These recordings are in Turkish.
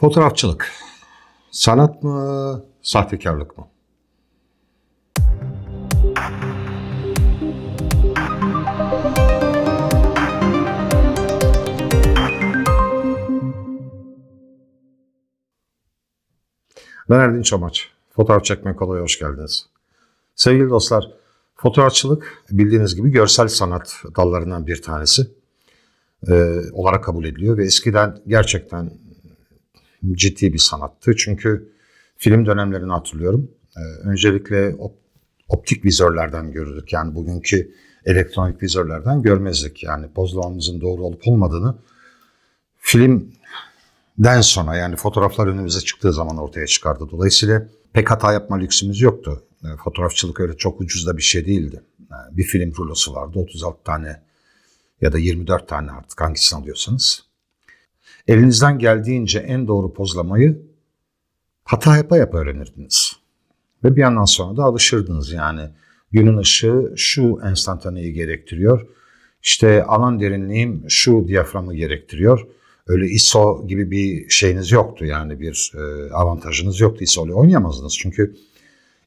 Fotoğrafçılık. Sanat mı, sahtekarlık mı? Ben Erdin Çamaç. Fotoğraf çekmek kolay hoş geldiniz. Sevgili dostlar, fotoğrafçılık bildiğiniz gibi görsel sanat dallarından bir tanesi e, olarak kabul ediliyor ve eskiden gerçekten ciddi bir sanattı. Çünkü film dönemlerini hatırlıyorum. Ee, öncelikle optik vizörlerden görürdük. Yani bugünkü elektronik vizörlerden görmezdik. Yani pozlamamızın doğru olup olmadığını filmden sonra yani fotoğraflar önümüze çıktığı zaman ortaya çıkardı. Dolayısıyla pek hata yapma lüksümüz yoktu. Ee, fotoğrafçılık öyle çok ucuz da bir şey değildi. Ee, bir film rulosu vardı. 36 tane ya da 24 tane artık hangisini alıyorsanız elinizden geldiğince en doğru pozlamayı hata yapa yapa öğrenirdiniz. Ve bir yandan sonra da alışırdınız yani. Günün ışığı şu enstantaneyi gerektiriyor. İşte alan derinliğim şu diyaframı gerektiriyor. Öyle ISO gibi bir şeyiniz yoktu yani bir e, avantajınız yoktu. ISO ile oynayamazdınız çünkü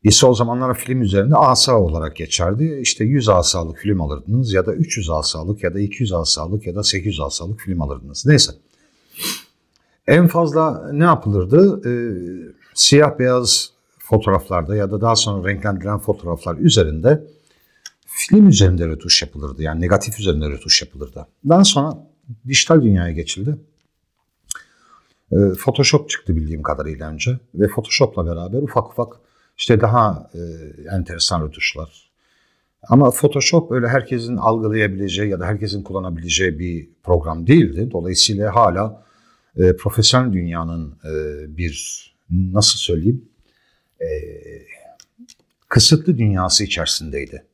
ISO o zamanlar film üzerinde asa olarak geçerdi. İşte 100 asalık film alırdınız ya da 300 asalık ya da 200 asalık ya da 800 asalık film alırdınız. Neyse. En fazla ne yapılırdı? E, siyah beyaz fotoğraflarda ya da daha sonra renklendirilen fotoğraflar üzerinde film üzerinde retuş yapılırdı. Yani negatif üzerinde retuş yapılırdı. Daha sonra dijital dünyaya geçildi. E, Photoshop çıktı bildiğim kadarıyla önce ve Photoshop'la beraber ufak ufak işte daha e, enteresan rötuşlar. Ama Photoshop öyle herkesin algılayabileceği ya da herkesin kullanabileceği bir program değildi. Dolayısıyla hala e, profesyonel dünyanın e, bir nasıl söyleyeyim e, kısıtlı dünyası içerisindeydi.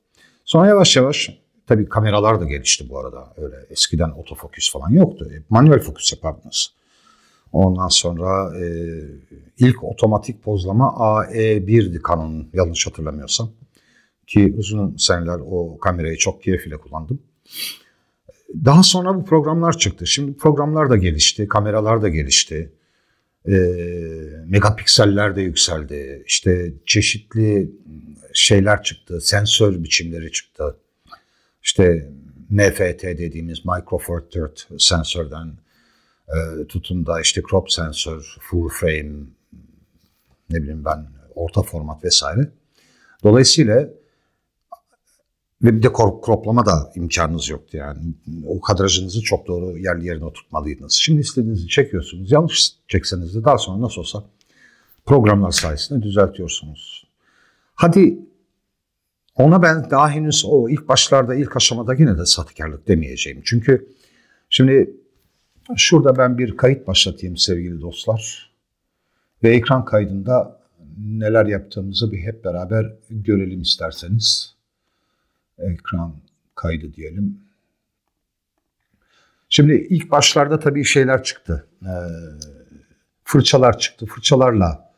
Sonra yavaş yavaş tabi kameralar da gelişti bu arada. Öyle eskiden otofokus falan yoktu. E, manuel fokus yapardınız. Ondan sonra e, ilk otomatik pozlama AE1'di kanun yanlış hatırlamıyorsam. Ki uzun seneler o kamerayı çok keyifle kullandım. Daha sonra bu programlar çıktı. Şimdi programlar da gelişti, kameralar da gelişti. E, megapikseller de yükseldi. İşte çeşitli şeyler çıktı, sensör biçimleri çıktı. İşte MFT dediğimiz micro four third sensörden e, tutun da işte crop sensör, full frame, ne bileyim ben orta format vesaire. Dolayısıyla ve bir de kroplama da imkanınız yoktu yani. O kadrajınızı çok doğru yerli yerine oturtmalıydınız. Şimdi istediğinizi çekiyorsunuz. Yanlış çekseniz de daha sonra nasıl olsa programlar sayesinde düzeltiyorsunuz. Hadi ona ben daha henüz o ilk başlarda, ilk aşamada yine de sahtekarlık demeyeceğim. Çünkü şimdi şurada ben bir kayıt başlatayım sevgili dostlar. Ve ekran kaydında neler yaptığımızı bir hep beraber görelim isterseniz ekran kaydı diyelim. Şimdi ilk başlarda tabii şeyler çıktı. Ee, fırçalar çıktı. Fırçalarla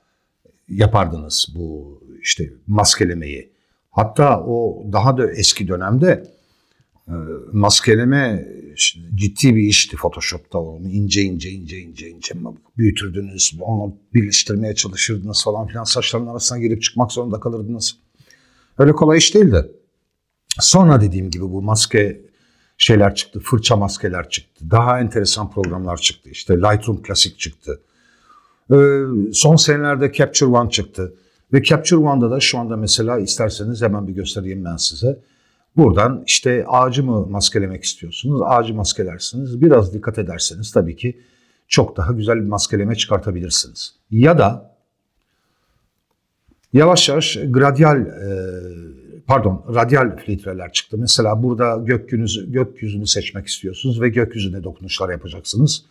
yapardınız bu işte maskelemeyi. Hatta o daha da eski dönemde e, maskeleme ciddi bir işti Photoshop'ta onu ince ince ince ince ince büyütürdünüz, onu birleştirmeye çalışırdınız falan filan saçların arasına girip çıkmak zorunda kalırdınız. Öyle kolay iş değildi. Sonra dediğim gibi bu maske şeyler çıktı, fırça maskeler çıktı. Daha enteresan programlar çıktı. İşte Lightroom Classic çıktı. Ee, son senelerde Capture One çıktı. Ve Capture One'da da şu anda mesela isterseniz hemen bir göstereyim ben size. Buradan işte ağacı mı maskelemek istiyorsunuz? Ağacı maskelersiniz. Biraz dikkat ederseniz tabii ki çok daha güzel bir maskeleme çıkartabilirsiniz. Ya da yavaş yavaş gradyal e, pardon radyal filtreler çıktı. Mesela burada gökyüzünü, gökyüzünü seçmek istiyorsunuz ve gökyüzüne dokunuşlar yapacaksınız.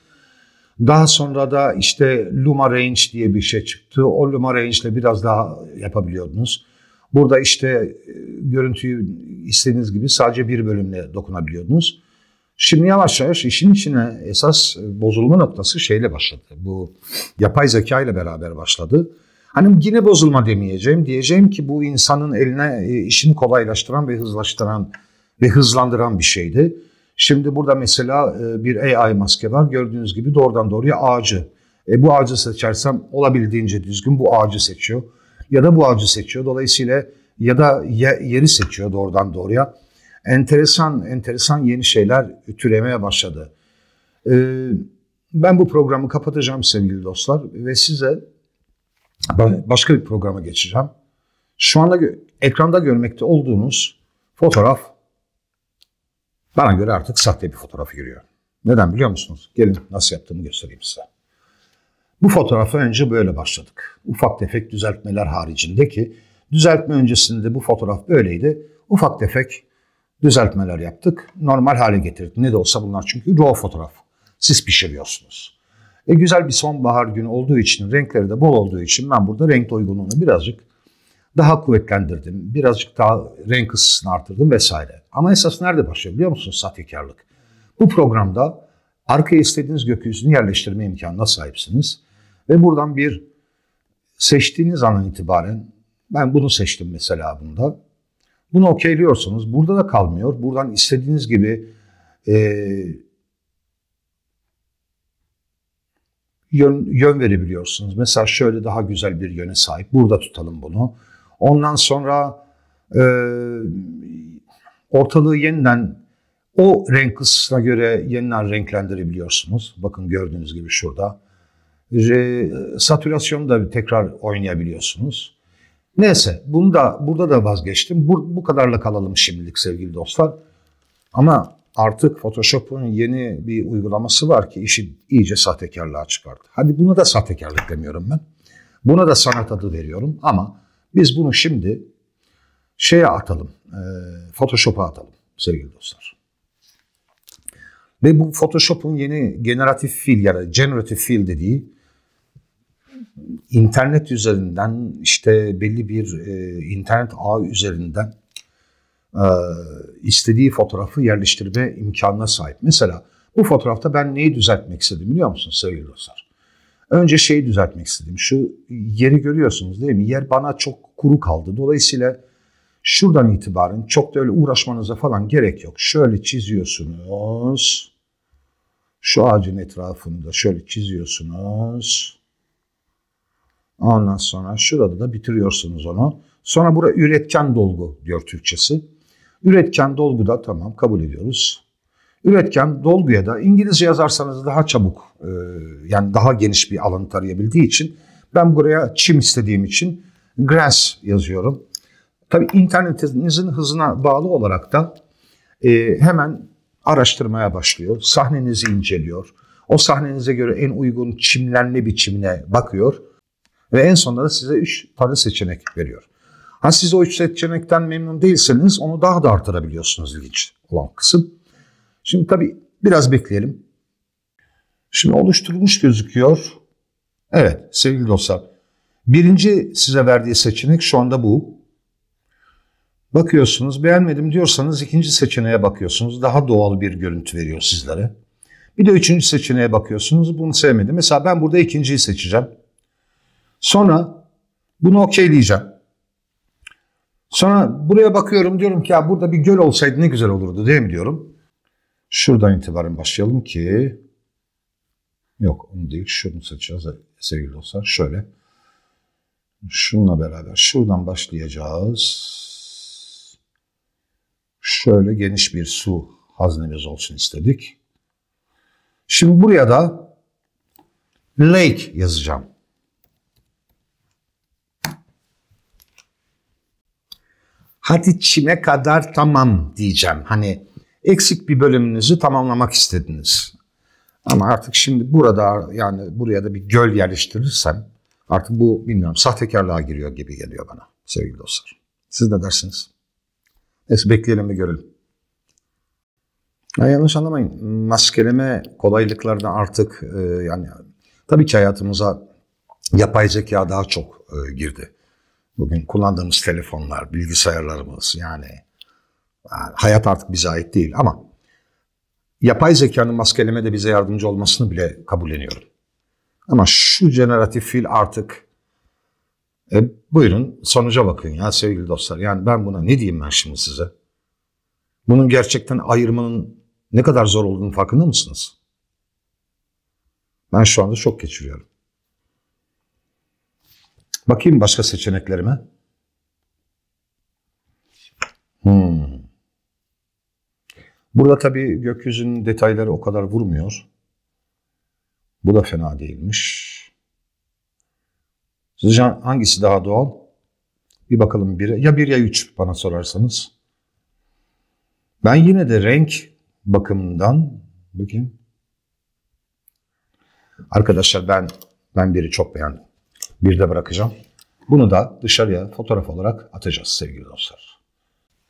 Daha sonra da işte Luma Range diye bir şey çıktı. O Luma Range ile biraz daha yapabiliyordunuz. Burada işte e, görüntüyü istediğiniz gibi sadece bir bölümle dokunabiliyordunuz. Şimdi yavaş yavaş işin içine esas bozulma noktası şeyle başladı. Bu yapay zeka ile beraber başladı. Hani yine bozulma demeyeceğim. Diyeceğim ki bu insanın eline e, işini kolaylaştıran ve hızlaştıran ve hızlandıran bir şeydi. Şimdi burada mesela e, bir AI maske var. Gördüğünüz gibi doğrudan doğruya ağacı. E bu ağacı seçersem olabildiğince düzgün bu ağacı seçiyor. Ya da bu ağacı seçiyor. Dolayısıyla ya da yeri seçiyor doğrudan doğruya. Enteresan, enteresan yeni şeyler türemeye başladı. E, ben bu programı kapatacağım sevgili dostlar ve size başka bir programa geçeceğim. Şu anda ekranda görmekte olduğunuz fotoğraf bana göre artık sahte bir fotoğrafı giriyor. Neden biliyor musunuz? Gelin nasıl yaptığımı göstereyim size. Bu fotoğrafı önce böyle başladık. Ufak tefek düzeltmeler haricinde ki düzeltme öncesinde bu fotoğraf böyleydi. Ufak tefek düzeltmeler yaptık. Normal hale getirdik. Ne de olsa bunlar çünkü raw fotoğraf. Siz pişiriyorsunuz. E, güzel bir sonbahar günü olduğu için, renkleri de bol olduğu için ben burada renk doygunluğunu birazcık daha kuvvetlendirdim. Birazcık daha renk ısısını artırdım vesaire. Ama esas nerede başlıyor biliyor musunuz sahtekarlık? Bu programda arkaya istediğiniz gökyüzünü yerleştirme imkanına sahipsiniz. Ve buradan bir seçtiğiniz andan itibaren ben bunu seçtim mesela bunda. Bunu okeyliyorsunuz. Burada da kalmıyor. Buradan istediğiniz gibi e, yön, yön verebiliyorsunuz. Mesela şöyle daha güzel bir yöne sahip. Burada tutalım bunu. Ondan sonra e, ortalığı yeniden o renk kısmına göre yeniden renklendirebiliyorsunuz. Bakın gördüğünüz gibi şurada. E, satürasyonu da tekrar oynayabiliyorsunuz. Neyse bunu da burada da vazgeçtim. Bu, bu kadarla kalalım şimdilik sevgili dostlar. Ama artık Photoshop'un yeni bir uygulaması var ki işi iyice sahtekarlığa çıkardı. Hadi buna da sahtekarlık demiyorum ben. Buna da sanat adı veriyorum ama biz bunu şimdi şeye atalım, e, Photoshop'a atalım sevgili dostlar. Ve bu Photoshop'un yeni generatif fiil ya da generatif fiil dediği internet üzerinden işte belli bir e, internet ağı üzerinden e, istediği fotoğrafı yerleştirme imkanına sahip. Mesela bu fotoğrafta ben neyi düzeltmek istedim biliyor musunuz sevgili dostlar? Önce şeyi düzeltmek istedim. Şu yeri görüyorsunuz değil mi? Yer bana çok kuru kaldı. Dolayısıyla şuradan itibaren çok da öyle uğraşmanıza falan gerek yok. Şöyle çiziyorsunuz. Şu ağacın etrafında şöyle çiziyorsunuz. Ondan sonra şurada da bitiriyorsunuz onu. Sonra burada üretken dolgu diyor Türkçesi. Üretken dolguda tamam kabul ediyoruz. Üretken dolguya da İngilizce yazarsanız daha çabuk e, yani daha geniş bir alanı tarayabildiği için ben buraya çim istediğim için grass yazıyorum. Tabi internetinizin hızına bağlı olarak da e, hemen araştırmaya başlıyor. Sahnenizi inceliyor. O sahnenize göre en uygun çimlenme biçimine bakıyor. Ve en sonunda da size 3 tane seçenek veriyor. Ha siz o üç seçenekten memnun değilseniz onu daha da artırabiliyorsunuz ilginç olan kısım. Şimdi tabii biraz bekleyelim. Şimdi oluşturulmuş gözüküyor. Evet sevgili dostlar. Birinci size verdiği seçenek şu anda bu. Bakıyorsunuz beğenmedim diyorsanız ikinci seçeneğe bakıyorsunuz. Daha doğal bir görüntü veriyor sizlere. Bir de üçüncü seçeneğe bakıyorsunuz. Bunu sevmedim. Mesela ben burada ikinciyi seçeceğim. Sonra bunu okeyleyeceğim. Sonra buraya bakıyorum diyorum ki ya burada bir göl olsaydı ne güzel olurdu değil mi diyorum. Şuradan itibaren başlayalım ki yok onu değil şunu seçeceğiz sevgili dostlar şöyle. Şununla beraber şuradan başlayacağız. Şöyle geniş bir su haznemiz olsun istedik. Şimdi buraya da lake yazacağım. hadi çime kadar tamam diyeceğim. Hani eksik bir bölümünüzü tamamlamak istediniz. Ama artık şimdi burada yani buraya da bir göl yerleştirirsem artık bu bilmiyorum sahtekarlığa giriyor gibi geliyor bana sevgili dostlar. Siz ne dersiniz? Neyse bekleyelim ve görelim. Ya yanlış anlamayın. Maskeleme kolaylıklarını artık e, yani tabii ki hayatımıza yapay zeka daha çok e, girdi. Bugün kullandığımız telefonlar, bilgisayarlarımız yani, e, hayat artık bize ait değil ama yapay zekanın maskeleme de bize yardımcı olmasını bile kabulleniyorum. Ama şu generatif fil artık e, buyurun sonuca bakın ya sevgili dostlar. Yani ben buna ne diyeyim ben şimdi size? Bunun gerçekten ayırmanın ne kadar zor olduğunu farkında mısınız? Ben şu anda çok geçiriyorum. Bakayım başka seçeneklerime. Hmm. Burada tabii gökyüzünün detayları o kadar vurmuyor. Bu da fena değilmiş. Sizce hangisi daha doğal? Bir bakalım bir Ya bir ya üç bana sorarsanız. Ben yine de renk bakımından bakayım. Arkadaşlar ben ben biri çok beğendim bir de bırakacağım. Bunu da dışarıya fotoğraf olarak atacağız sevgili dostlar.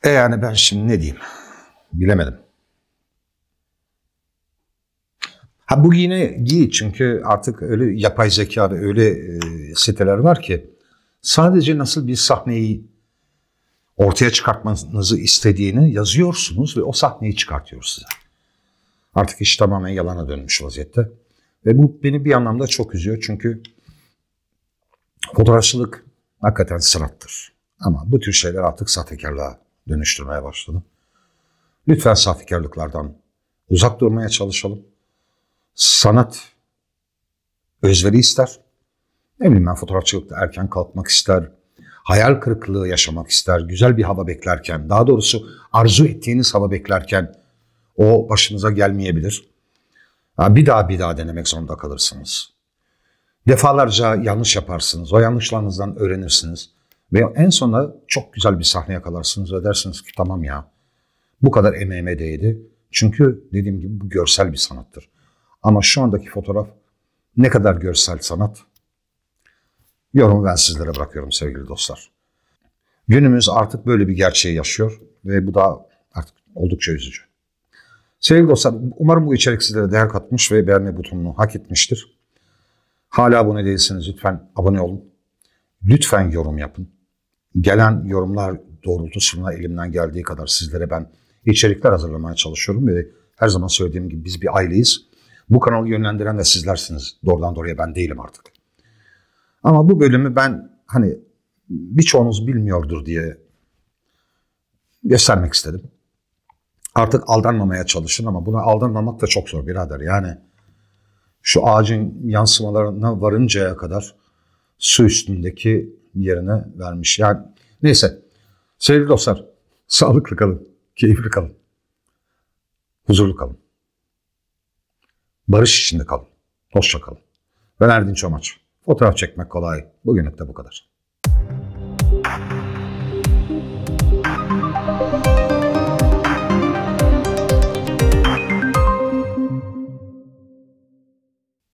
E yani ben şimdi ne diyeyim? Bilemedim. Ha bu yine giy çünkü artık öyle yapay zeka ve öyle e, siteler var ki sadece nasıl bir sahneyi ortaya çıkartmanızı istediğini yazıyorsunuz ve o sahneyi çıkartıyor size. Artık iş tamamen yalana dönmüş vaziyette. Ve bu beni bir anlamda çok üzüyor çünkü Fotoğrafçılık hakikaten sanattır. Ama bu tür şeyler artık sahtekarlığa dönüştürmeye başladı. Lütfen sahtekarlıklardan uzak durmaya çalışalım. Sanat özveri ister. Ne bileyim ben fotoğrafçılıkta erken kalkmak ister. Hayal kırıklığı yaşamak ister. Güzel bir hava beklerken, daha doğrusu arzu ettiğiniz hava beklerken o başınıza gelmeyebilir. Bir daha bir daha denemek zorunda kalırsınız. Defalarca yanlış yaparsınız. O yanlışlarınızdan öğrenirsiniz. Ve en sonunda çok güzel bir sahne yakalarsınız ve dersiniz ki tamam ya bu kadar emeğime değdi. Çünkü dediğim gibi bu görsel bir sanattır. Ama şu andaki fotoğraf ne kadar görsel sanat? Yorumu ben sizlere bırakıyorum sevgili dostlar. Günümüz artık böyle bir gerçeği yaşıyor ve bu da artık oldukça üzücü. Sevgili dostlar umarım bu içerik sizlere değer katmış ve beğenme butonunu hak etmiştir. Hala abone değilseniz lütfen abone olun. Lütfen yorum yapın. Gelen yorumlar doğrultusunda elimden geldiği kadar sizlere ben içerikler hazırlamaya çalışıyorum ve her zaman söylediğim gibi biz bir aileyiz. Bu kanalı yönlendiren de sizlersiniz. Doğrudan doğruya ben değilim artık. Ama bu bölümü ben hani birçoğunuz bilmiyordur diye göstermek istedim. Artık aldanmamaya çalışın ama buna aldanmamak da çok zor birader. Yani şu ağacın yansımalarına varıncaya kadar su üstündeki yerine vermiş. Yani neyse sevgili dostlar sağlıklı kalın, keyifli kalın, huzurlu kalın, barış içinde kalın, hoşça kalın. Ben Erdinç Omaç. Fotoğraf çekmek kolay. Bugünlük de bu kadar.